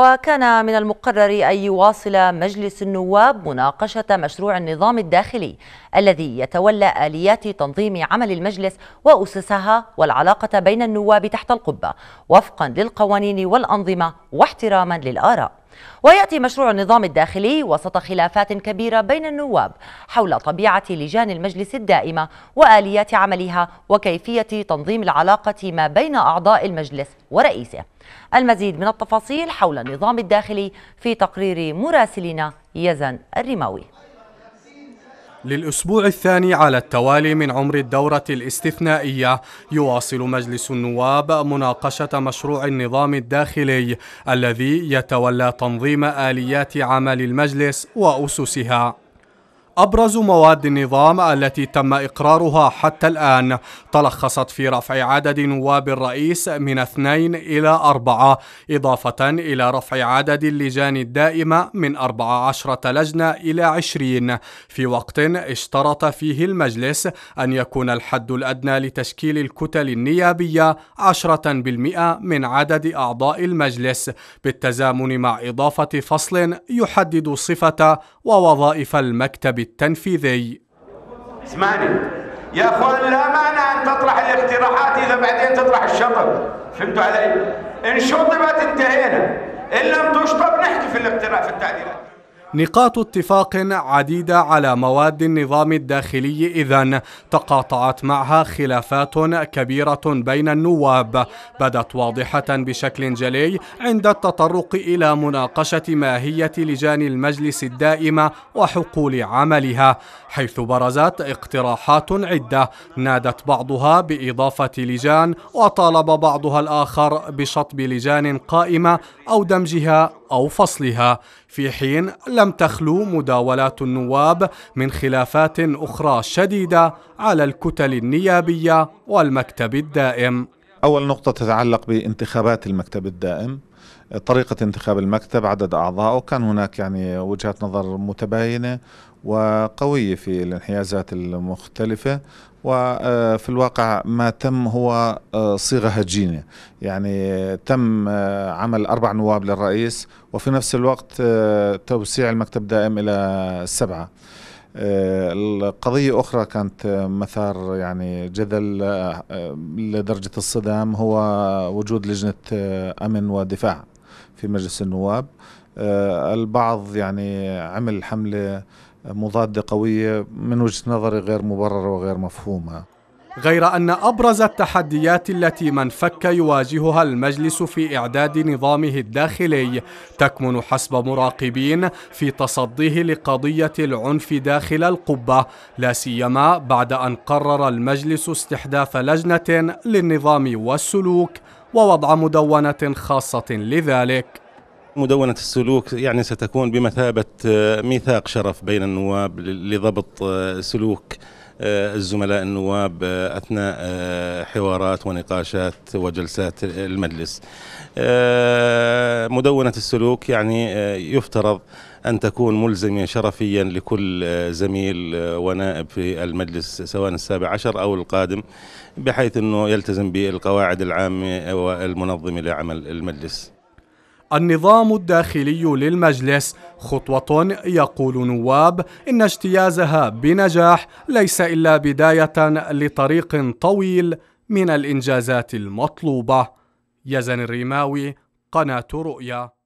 وكان من المقرر أن يواصل مجلس النواب مناقشة مشروع النظام الداخلي الذي يتولى آليات تنظيم عمل المجلس وأسسها والعلاقة بين النواب تحت القبة وفقا للقوانين والأنظمة واحتراما للآراء ويأتي مشروع النظام الداخلي وسط خلافات كبيرة بين النواب حول طبيعة لجان المجلس الدائمة وآليات عملها وكيفية تنظيم العلاقة ما بين أعضاء المجلس ورئيسه المزيد من التفاصيل حول النظام الداخلي في تقرير مراسلنا يزن الرماوي للأسبوع الثاني على التوالي من عمر الدورة الاستثنائية يواصل مجلس النواب مناقشة مشروع النظام الداخلي الذي يتولى تنظيم آليات عمل المجلس وأسسها أبرز مواد النظام التي تم إقرارها حتى الآن تلخصت في رفع عدد نواب الرئيس من اثنين إلى أربعة إضافة إلى رفع عدد اللجان الدائمة من 14 لجنة إلى 20 في وقت اشترط فيه المجلس أن يكون الحد الأدنى لتشكيل الكتل النيابية 10% من عدد أعضاء المجلس بالتزامن مع إضافة فصل يحدد صفة ووظائف المكتب التنفيذي اسمعني يا اخوان لا مانع ان تطرح الاقتراحات اذا بعدين تطرح الشطب فهمتوا علي؟ ان شطبت انتهينا ان لم تشطب نحكي في الاقتراح في التعديلات نقاط اتفاق عديدة على مواد النظام الداخلي إذا تقاطعت معها خلافات كبيرة بين النواب بدت واضحة بشكل جلي عند التطرق إلى مناقشة ماهية لجان المجلس الدائمة وحقول عملها حيث برزت اقتراحات عدة نادت بعضها بإضافة لجان وطالب بعضها الآخر بشطب لجان قائمة أو دمجها أو فصلها في حين لم تخلو مداولات النواب من خلافات أخرى شديدة على الكتل النيابية والمكتب الدائم أول نقطة تتعلق بانتخابات المكتب الدائم طريقة انتخاب المكتب عدد أعضائه كان هناك يعني وجهات نظر متباينة وقوية في الانحيازات المختلفة وفي آه، الواقع ما تم هو آه، صيغة هجينة يعني تم آه، عمل أربع نواب للرئيس وفي نفس الوقت توسيع المكتب دائم إلى سبعة القضية آه، أخرى كانت مثار يعني جدل آه، لدرجة الصدام هو وجود لجنة آه، أمن ودفاع في مجلس النواب البعض يعني عمل حملة مضادة قوية من وجهة نظري غير مبررة وغير مفهومة غير أن أبرز التحديات التي من فك يواجهها المجلس في إعداد نظامه الداخلي تكمن حسب مراقبين في تصديه لقضية العنف داخل القبة لا سيما بعد أن قرر المجلس استحداث لجنة للنظام والسلوك ووضع مدونة خاصة لذلك مدونة السلوك يعني ستكون بمثابة آه، ميثاق شرف بين النواب لضبط آه، سلوك آه، الزملاء النواب آه، أثناء آه، حوارات ونقاشات وجلسات المجلس مدونة السلوك يعني يفترض أن تكون ملزمة شرفيا لكل زميل ونائب في المجلس سواء السابع عشر أو القادم بحيث أنه يلتزم بالقواعد العامة والمنظمة لعمل المجلس النظام الداخلي للمجلس خطوة يقول نواب إن اجتيازها بنجاح ليس إلا بداية لطريق طويل من الإنجازات المطلوبة يزن الريماوي قناة رؤيا